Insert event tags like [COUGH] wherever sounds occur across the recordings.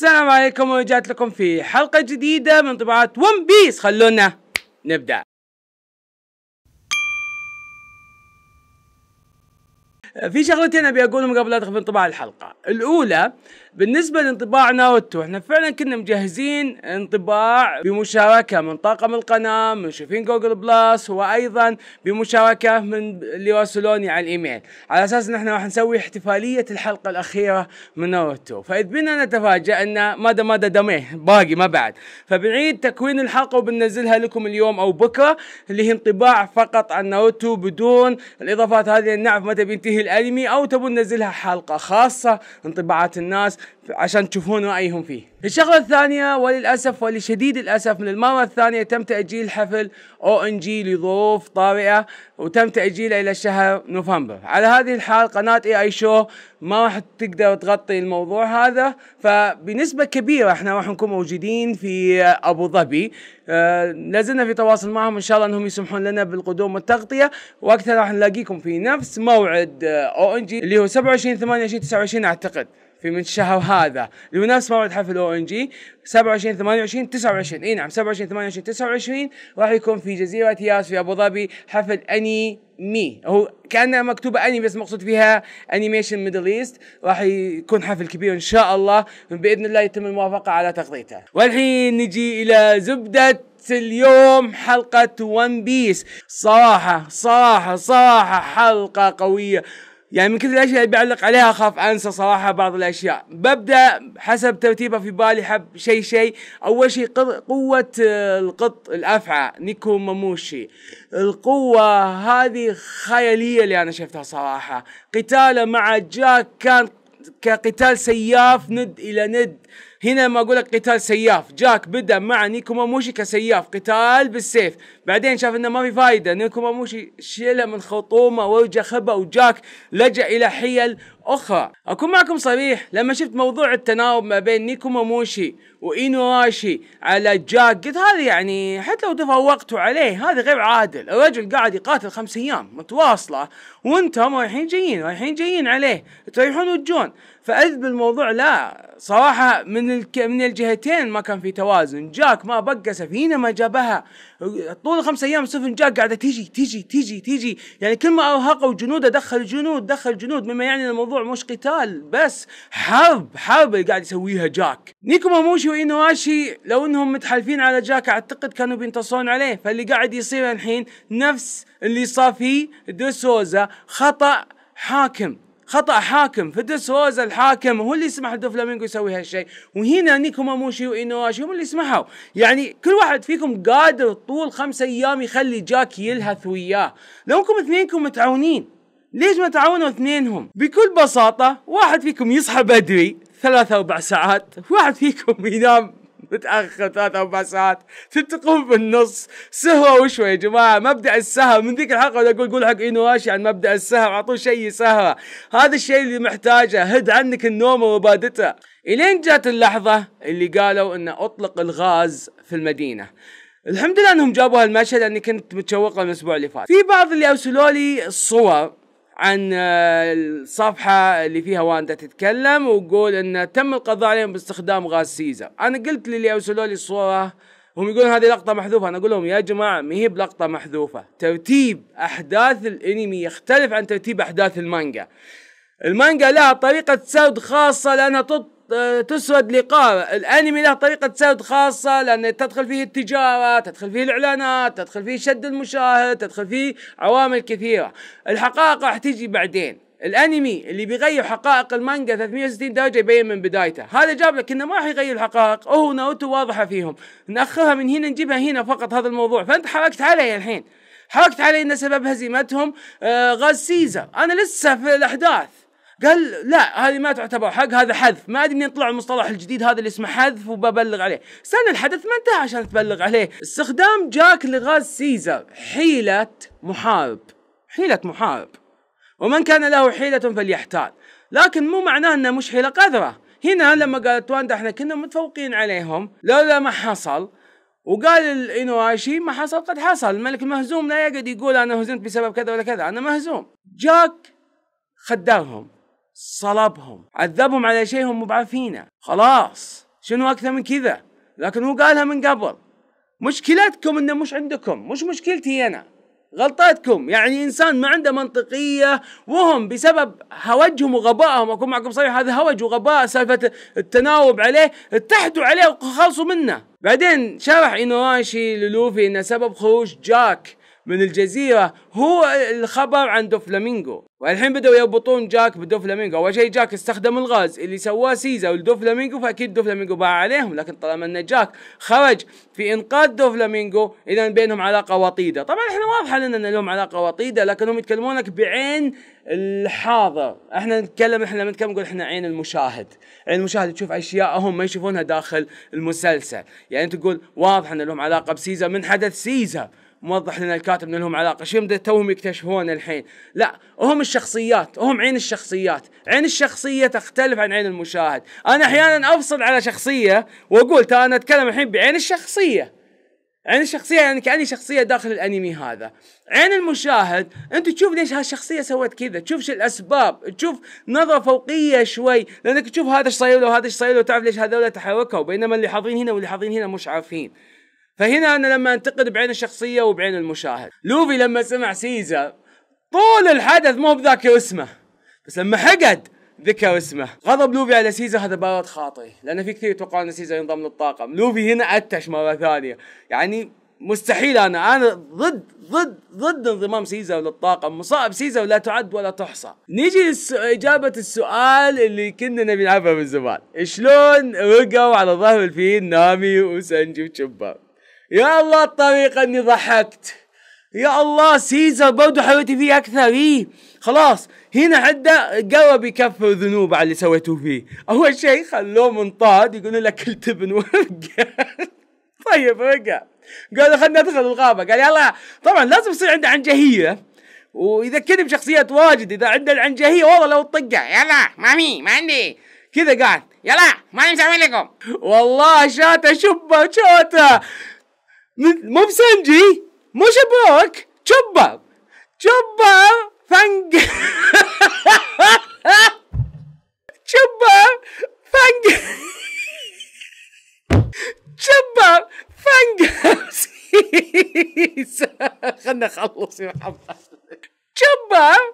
السلام عليكم ورجعت لكم في حلقة جديدة من طبعات ون بيس خلونا نبدأ في شغلتين ابي اقولهم قبل لا ادخل في انطباع الحلقه، الاولى بالنسبة لانطباع ناروتو احنا فعلا كنا مجهزين انطباع بمشاركة من طاقم القناة من شوفين جوجل بلاس وأيضا بمشاركة من اللي راسلوني على الإيميل على أساس ان احنا راح نسوي احتفالية الحلقة الأخيرة من ناروتو فإذ بنا نتفاجأ أن مدى مدى دميه باقي ما بعد فبنعيد تكوين الحلقة وبننزلها لكم اليوم أو بكرة اللي هي انطباع فقط عن ناروتو بدون الإضافات هذه نعرف متى بينتهي الأنمي أو تبون ننزلها حلقة خاصة انطباعات الناس عشان تشوفون رايهم فيه. الشغله الثانيه وللاسف ولشديد الاسف من المره الثانيه تم تاجيل حفل او ان جي لظروف طارئه وتم تاجيله الى شهر نوفمبر. على هذه الحال قناه اي اي شو ما راح تقدر تغطي الموضوع هذا فبنسبه كبيره احنا راح نكون موجودين في ابو ظبي أه لازلنا في تواصل معهم ان شاء الله انهم يسمحون لنا بالقدوم والتغطيه وقتها راح نلاقيكم في نفس موعد او ان جي اللي هو 27 28 29 اعتقد في من الشهر هذا اللي موعد حفل او ان جي 27 28 29 اي نعم 27 28 29 راح يكون في جزيره ياس في ابو ظبي حفل اني مي هو كانها مكتوبه اني بس مقصود فيها انيميشن ميدل ايست راح يكون حفل كبير ان شاء الله باذن الله يتم الموافقه على تغطيته والحين نجي الى زبده اليوم حلقة ون بيس صراحة صراحة صراحة حلقة قوية يعني من كثر الاشياء اللي بعلق عليها اخاف انسى صراحه بعض الاشياء ببدا حسب ترتيبها في بالي حب شيء شيء اول شيء قوه آه، القط الافعى نيكو ماموشي القوه هذه خياليه اللي انا شفتها صراحه قتاله مع جاك كان كقتال سياف ند الى ند هنا ما اقول لك قتال سياف جاك بدا مع نيكو ماموشي كسياف قتال بالسيف بعدين شاف انه ما في فايده نيكو ماموشي شيله من خطومه ووجه خبا وجاك لجا الى حيل أخرى أكون معكم صريح لما شفت موضوع التناوب ما بين نيكو موموشي وإينوراشي على جاك قلت هذا يعني حتى لو تفوقتوا عليه هذا غير عادل الرجل قاعد يقاتل خمس أيام متواصلة وانتم رايحين جايين رايحين جايين عليه تريحون وتجون فأذب الموضوع لا صراحة من الك... من الجهتين ما كان في توازن جاك ما بقى سفينة ما جابها طول خمس أيام سفن جاك قاعدة تيجي تيجي تيجي تيجي يعني كل ما أرهقوا جنوده دخل جنود دخل جنود مما يعني الموضوع مش قتال بس حرب حرب اللي قاعد يسويها جاك نيكو ماموشي وإينواشي لو انهم متحالفين على جاك اعتقد كانوا بينتصرون عليه فاللي قاعد يصير الحين نفس اللي صار في دوسوزا خطأ حاكم خطا حاكم فدوسوزا الحاكم هو اللي سمح لدوفلامينغو يسوي هالشيء وهنا نيكو ماموشي وانواشي هم اللي سمحوا يعني كل واحد فيكم قادر طول خمسة ايام يخلي جاك يلهث وياه لو انكم اثنينكم متعاونين ليش ما تعاونوا اثنينهم بكل بساطة واحد فيكم يصحى بدري ثلاث أربع ساعات واحد فيكم ينام متاخر ثلاث اربع ساعات تتقون في النص سهوة وشوي يا جماعه مبدا السهر من ذيك الحلقه أنا اقول قول حق اينواشي عن مبدا السهر اعطوه شيء يسهر، هذا الشيء اللي محتاجه هد عنك النوم وبادته. الين جات اللحظه اللي قالوا ان اطلق الغاز في المدينه الحمد لله انهم جابوا هالمشهد لاني كنت متشوقه الاسبوع اللي فات في بعض اللي ارسلوا لي صور عن آه، الصفحة اللي فيها واندا تتكلم وقول ان تم القضاء عليهم باستخدام غاز سيزر انا قلت للي ارسلوا لي الصورة هم يقولون هذه لقطة محذوفة انا اقول لهم يا جماعة ما هي بلقطة محذوفة ترتيب احداث الانمي يختلف عن ترتيب احداث المانجا المانجا لها طريقة سرد خاصة لانها تسرد لقارئ الانمي له طريقه سرد خاصه لان تدخل فيه التجاره تدخل فيه الاعلانات تدخل فيه شد المشاهد تدخل فيه عوامل كثيره الحقائق راح تجي بعدين الانمي اللي بيغير حقائق المانجا 360 درجه يبين من بدايته هذا جاب لك انه ما راح يغير الحقائق هو ناروتو واضحه فيهم ناخرها من هنا نجيبها هنا فقط هذا الموضوع فانت حركت علي الحين حركت علي ان سبب هزيمتهم آه غاز سيزر انا لسه في الاحداث قال لا هذه ما تعتبر حق هذا حذف ما ادري منين طلع المصطلح الجديد هذا اللي اسمه حذف وببلغ عليه استنى الحدث ما انتهى عشان تبلغ عليه استخدام جاك لغاز سيزر حيلة محارب حيلة محارب ومن كان له حيلة فليحتال لكن مو معناه انه مش حيلة قذرة هنا لما قالت واندا احنا كنا متفوقين عليهم لولا ما حصل وقال الانواشي ما حصل قد حصل الملك المهزوم لا يقعد يقول انا هزمت بسبب كذا ولا كذا انا مهزوم جاك خدرهم صلبهم عذبهم على شيء هم مو بعارفينه خلاص شنو اكثر من كذا لكن هو قالها من قبل مشكلتكم انه مش عندكم مش مشكلتي انا غلطتكم يعني انسان ما عنده منطقيه وهم بسبب هوجهم وغبائهم اكون معكم صريح هذا هوج وغباء سالفه التناوب عليه اتحدوا عليه وخلصوا منه بعدين شرح انواشي للوفي ان سبب خروج جاك من الجزيره هو الخبر عن دوفلامينجو والحين بدأوا يربطون جاك بدوفلامينجو اول شيء جاك استخدم الغاز اللي سواه سيزا لدوفلامينجو فاكيد دوفلامينجو باع عليهم لكن طالما ان جاك خرج في انقاذ دوفلامينجو اذا بينهم علاقه وطيده طبعا احنا واضحه لنا ان لهم علاقه وطيده لكنهم يتكلمونك بعين الحاضر احنا نتكلم احنا لما نتكلم نقول احنا عين المشاهد عين المشاهد تشوف اشياء هم ما يشوفونها داخل المسلسل يعني تقول واضح ان لهم علاقه بسيزا من حدث سيزا موضح لنا الكاتب ان لهم علاقه شيء توهم يكتشفون الحين لا هم الشخصيات هم عين الشخصيات عين الشخصيه تختلف عن عين المشاهد انا احيانا افصل على شخصيه واقول ترى انا اتكلم الحين بعين الشخصيه عين الشخصيه يعني كاني شخصيه داخل الانمي هذا عين المشاهد انت تشوف ليش هالشخصيه سوت كذا تشوف شو الاسباب تشوف نظره فوقيه شوي لانك تشوف هذا ايش صاير له وهذا ايش صاير له تعرف ليش هذول تحركوا بينما اللي حاضرين هنا واللي حاضرين هنا مش عارفين فهنا انا لما انتقد بعين الشخصيه وبعين المشاهد لوفي لما سمع سيزا طول الحدث مو بذاكر اسمه بس لما حقد ذكر اسمه غضب لوفي على سيزا هذا بارد خاطي لان في كثير يتوقعون ان سيزا ينضم للطاقم لوفي هنا اتش مره ثانيه يعني مستحيل انا انا ضد ضد ضد انضمام سيزا للطاقم مصائب سيزا لا تعد ولا تحصى نيجي اجابه السؤال اللي كنا نبي نعرفه من زمان شلون رقوا على ظهر الفيل نامي وسنجي وشباب يا الله الطريقة اني ضحكت يا الله سيزر برضو حبيتي فيه اكثر إيه خلاص هنا حدا قرب يكفر ذنوبه على اللي سويته فيه اول شيء خلوه منطاد يقولوا لك كلت ابن ورقة [LAUGHS] طيب رقع قالوا خلنا ندخل الغابة قال يلا طبعا لازم يصير عنده عنجهية ويذكرني بشخصيات واجد اذا عنده العنجهية والله لو طقع يلا مامي ما عندي كذا قال يلا ما مسوي لكم والله شاته شبه شاته مو بسنجي مو شبوك شباب شباب فنج [LAUGHS] شباب فنج [LAUGHS] شباب فنج [LAUGHS] خلنا نخلص يا محمد شباب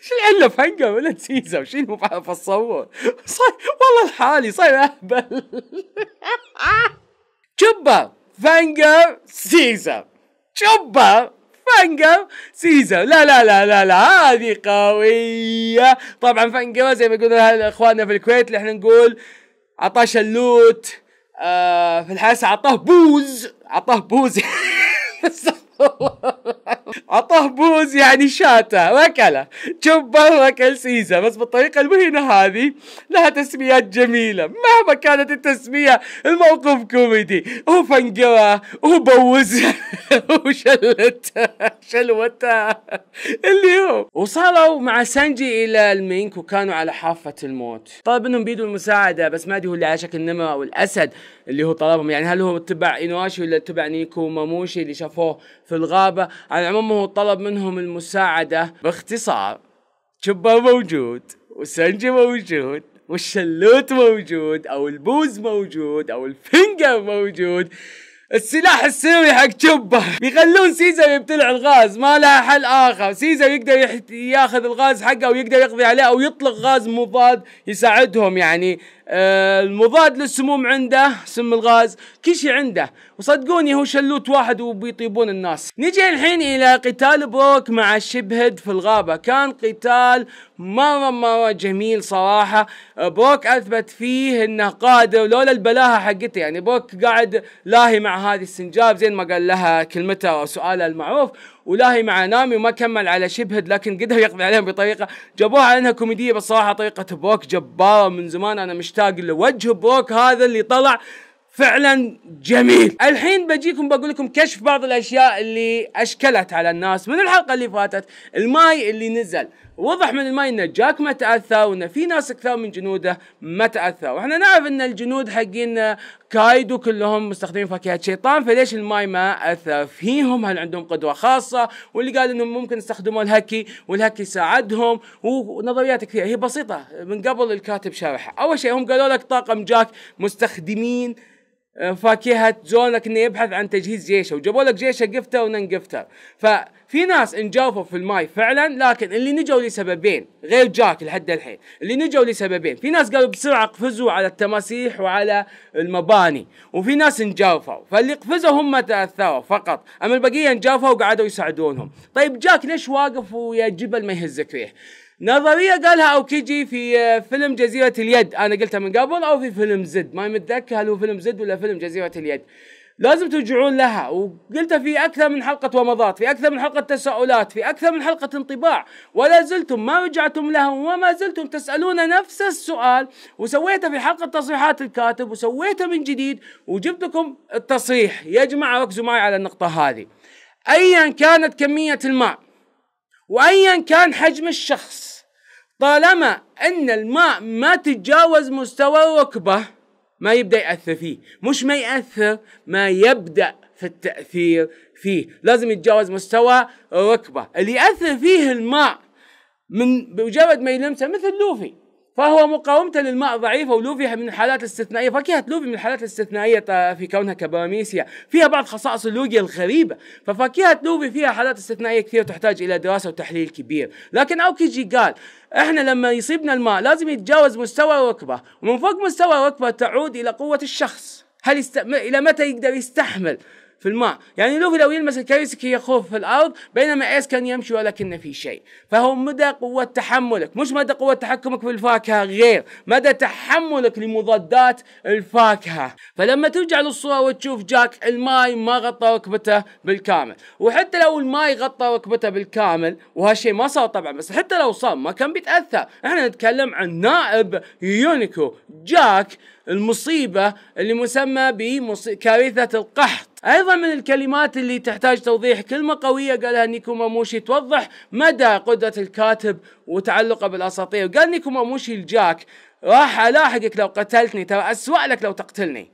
شو عندنا بهنجة ولا تسيزة في فصور صاير والله الحالي صاير اهبل تشوبا [LAUGHS] فانجر سيزر تشوبا فانجر سيزر لا لا لا لا لا هذه قوية طبعا فانجر زي ما يقولون اخواننا في الكويت اللي احنا نقول عطاش شلوت آه في الحاسة عطاه بوز عطاه بوز [LAUGHS] بس عطاه بوز يعني شاته واكله جبه واكل سيزا بس بالطريقه المهينه هذه لها تسميات جميله مهما كانت التسميه الموقف كوميدي هو فنقره هو بوزه [LAUGHS] هو شلوته اللي هو وصلوا مع سانجي الى المينك وكانوا على حافه الموت طلب منهم بيدوا المساعده بس ما ادري هو اللي على شكل نمره او الاسد اللي هو طلبهم يعني هل هو تبع إنواشي ولا تبع نيكو ماموشي اللي شافوه في الغابة على العموم هو طلب منهم المساعدة باختصار شبا موجود وسنجي موجود والشلوت موجود او البوز موجود او الفنجر موجود السلاح السري حق شبا بيخلون سيزر يبتلع الغاز ما لها حل اخر سيزر يقدر ياخذ الغاز حقه ويقدر يقضي عليه او يطلق غاز مضاد يساعدهم يعني آه، المضاد للسموم عنده سم الغاز كل شيء عنده وصدقوني هو شلوت واحد وبيطيبون الناس نجي الحين الى قتال بروك مع شبهد في الغابة كان قتال مرة مرة جميل صراحة آه، بروك اثبت فيه انه قادر لولا البلاهة حقته يعني بروك قاعد لاهي مع هذه السنجاب زين ما قال لها كلمتها سؤالها المعروف ولاهي مع نامي وما كمل على شبهد لكن قدر يقضي عليهم بطريقه جابوها على انها كوميديه بس صراحه طريقه بوك جباره من زمان انا مشتاق لوجه بوك هذا اللي طلع فعلا جميل الحين بجيكم بقول لكم كشف بعض الاشياء اللي اشكلت على الناس من الحلقه اللي فاتت الماي اللي نزل وضح من الماي ان جاك ما تاثر وان في ناس كثار من جنوده ما تاثر واحنا نعرف ان الجنود حقين كايدو كلهم مستخدمين فاكهه شيطان فليش الماي ما اثر فيهم هل عندهم قدره خاصه واللي قال انهم ممكن يستخدموا الهكي والهكي ساعدهم ونظريات كثيره هي بسيطه من قبل الكاتب شرحها اول شيء هم قالوا لك طاقم جاك مستخدمين فاكهه جونك انه يبحث عن تجهيز جيشه وجابوا لك جيشه قفته وننقفته ففي ناس انجافوا في الماي فعلا لكن اللي نجوا لسببين غير جاك لحد الحين اللي نجوا لسببين في ناس قالوا بسرعه قفزوا على التماسيح وعلى المباني وفي ناس انجافوا فاللي قفزوا هم تاثروا فقط اما البقيه انجافوا وقعدوا يساعدونهم طيب جاك ليش واقف ويا جبل ما يهزك ريح نظريه قالها اوكيجي في آه، فيلم جزيره اليد انا قلتها من قبل او في فيلم زد ما متذكر هل هو فيلم زد ولا فيلم جزيره اليد لازم ترجعون لها وقلتها في اكثر من حلقه ومضات في اكثر من حلقه تساؤلات في اكثر من حلقه انطباع ولا زلتم ما رجعتم لها وما زلتم تسالون نفس السؤال وسويته في حلقه تصريحات الكاتب وسويته من جديد وجبت لكم التصريح يا جماعه ركزوا معي على النقطه هذه ايا كانت كميه الماء وايا كان حجم الشخص طالما ان الماء ما تتجاوز مستوى ركبه ما يبدا ياثر فيه مش ما ياثر ما يبدا في التاثير فيه لازم يتجاوز مستوى ركبه اللي ياثر فيه الماء من بمجرد ما يلمسه مثل لوفي فهو مقاومته للماء ضعيفة ولوفي من الحالات الاستثنائية فاكهة لوفي من الحالات الاستثنائية في كونها كباميسيا فيها بعض خصائص اللوجيا الغريبة ففاكهة لوفي فيها حالات استثنائية كثيرة تحتاج إلى دراسة وتحليل كبير لكن أوكيجي قال احنا لما يصيبنا الماء لازم يتجاوز مستوى الركبة ومن فوق مستوى الركبة تعود إلى قوة الشخص هل يست... إلى متى يقدر يستحمل في الماء يعني لوفي لو يلمس الكريسك يخوف في الأرض بينما إيس كان يمشي ولكن في شيء فهو مدى قوة تحملك مش مدى قوة تحكمك في الفاكهة غير مدى تحملك لمضادات الفاكهة فلما ترجع للصورة وتشوف جاك الماي ما غطى ركبته بالكامل وحتى لو الماي غطى ركبته بالكامل وهالشيء ما صار طبعا بس حتى لو صار ما كان بيتأثر احنا نتكلم عن نائب يونيكو جاك المصيبة اللي مسمى بكارثة القحط أيضا من الكلمات اللي تحتاج توضيح كلمة قوية قالها نيكو ماموشي توضح مدى قدرة الكاتب وتعلقه بالأساطير قال ماموشي الجاك راح ألاحقك لو قتلتني ترى أسوأ لك لو تقتلني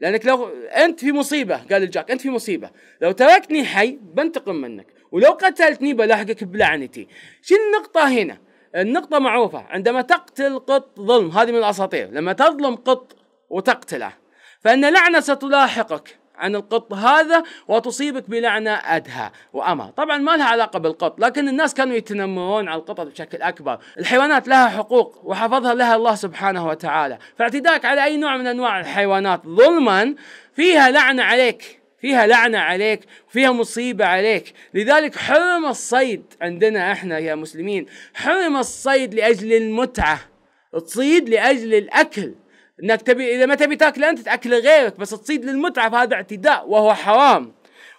لأنك لو أنت في مصيبة قال الجاك أنت في مصيبة لو تركتني حي بنتقم منك ولو قتلتني بلاحقك بلعنتي شو النقطة هنا النقطة معروفة عندما تقتل قط ظلم هذه من الأساطير لما تظلم قط وتقتله فإن لعنة ستلاحقك عن القط هذا وتصيبك بلعنة أدهى وأما طبعا ما لها علاقة بالقط لكن الناس كانوا يتنمرون على القطط بشكل أكبر الحيوانات لها حقوق وحفظها لها الله سبحانه وتعالى فاعتداك على أي نوع من أنواع الحيوانات ظلما فيها لعنة عليك فيها لعنة عليك فيها مصيبة عليك لذلك حرم الصيد عندنا احنا يا مسلمين حرم الصيد لأجل المتعة تصيد لأجل الأكل انك تبي اذا ما تبي تاكله انت تاكله غيرك بس تصيد للمتعه فهذا اعتداء وهو حرام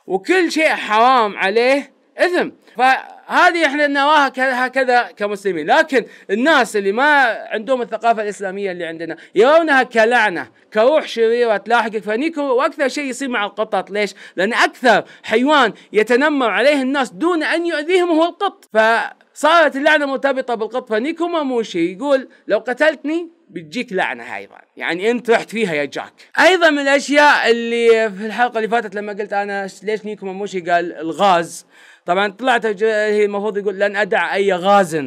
وكل شيء حرام عليه اثم ف هذه احنا نراها هكذا كمسلمين لكن الناس اللي ما عندهم الثقافه الاسلاميه اللي عندنا يرونها كلعنه كروح شريره تلاحقك فنيكو واكثر شيء يصير مع القطط ليش؟ لان اكثر حيوان يتنمر عليه الناس دون ان يؤذيهم هو القط فصارت اللعنه مرتبطه بالقط فنيكو ماموشي يقول لو قتلتني بتجيك لعنه ايضا يعني انت رحت فيها يا جاك ايضا من الاشياء اللي في الحلقه اللي فاتت لما قلت انا ليش نيكو ماموشي قال الغاز طبعا طلعت هي المفروض يقول لن أدع أي غاز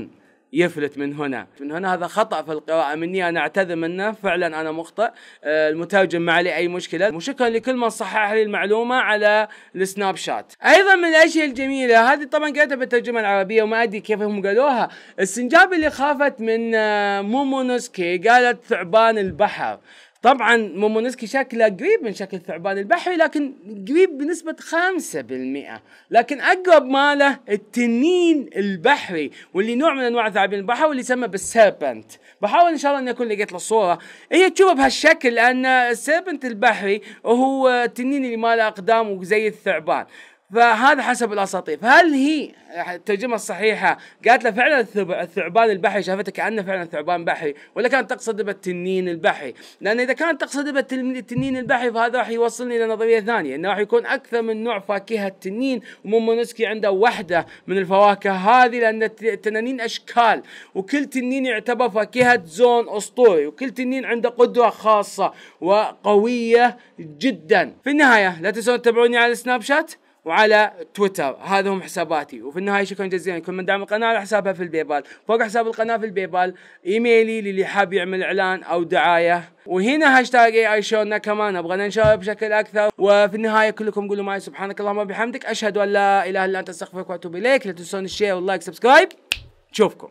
يفلت من هنا من هنا هذا خطأ في القراءة مني أنا أعتذر منه فعلا أنا مخطئ آه، المترجم ما عليه أي مشكلة وشكرا لكل من صحح لي المعلومة على السناب شات أيضا من الأشياء الجميلة هذه طبعا قريتها بالترجمة العربية وما أدري كيف هم قالوها السنجاب اللي خافت من آه، مومونوسكي قالت ثعبان البحر طبعا مومونسكي شكله قريب من شكل الثعبان البحري لكن قريب بنسبة 5% لكن أقرب ماله التنين البحري واللي نوع من أنواع ثعابين البحر واللي يسمى بالسيربنت بحاول إن شاء الله أن يكون لقيت له الصورة هي تشوفها بهالشكل لأن السيربنت البحري هو التنين اللي ماله أقدام وزي الثعبان فهذا حسب الاساطير فهل هي الترجمه الصحيحه قالت له فعلا الثعبان البحري شافته كانه فعلا ثعبان بحري ولا كانت تقصد بالتنين البحري لان اذا كانت تقصد بالتنين البحري فهذا راح يوصلني الى نظريه ثانيه انه راح يكون اكثر من نوع فاكهه تنين ومومونسكي عنده وحده من الفواكه هذه لان التنانين اشكال وكل تنين يعتبر فاكهه زون اسطوري وكل تنين عنده قدره خاصه وقويه جدا في النهايه لا تنسون تتابعوني على السناب شات وعلى تويتر هذا هم حساباتي وفي النهايه شكرا جزيلا لكم من دعم القناه على حسابها في البيبال فوق حساب القناه في البيبال ايميلي للي حاب يعمل اعلان او دعايه وهنا هاشتاج اي اي شونا كمان ابغى ننشره بشكل اكثر وفي النهايه كلكم قولوا معي سبحانك اللهم وبحمدك اشهد ان لا اله الا انت استغفرك واتوب اليك لا تنسون الشير واللايك سبسكرايب نشوفكم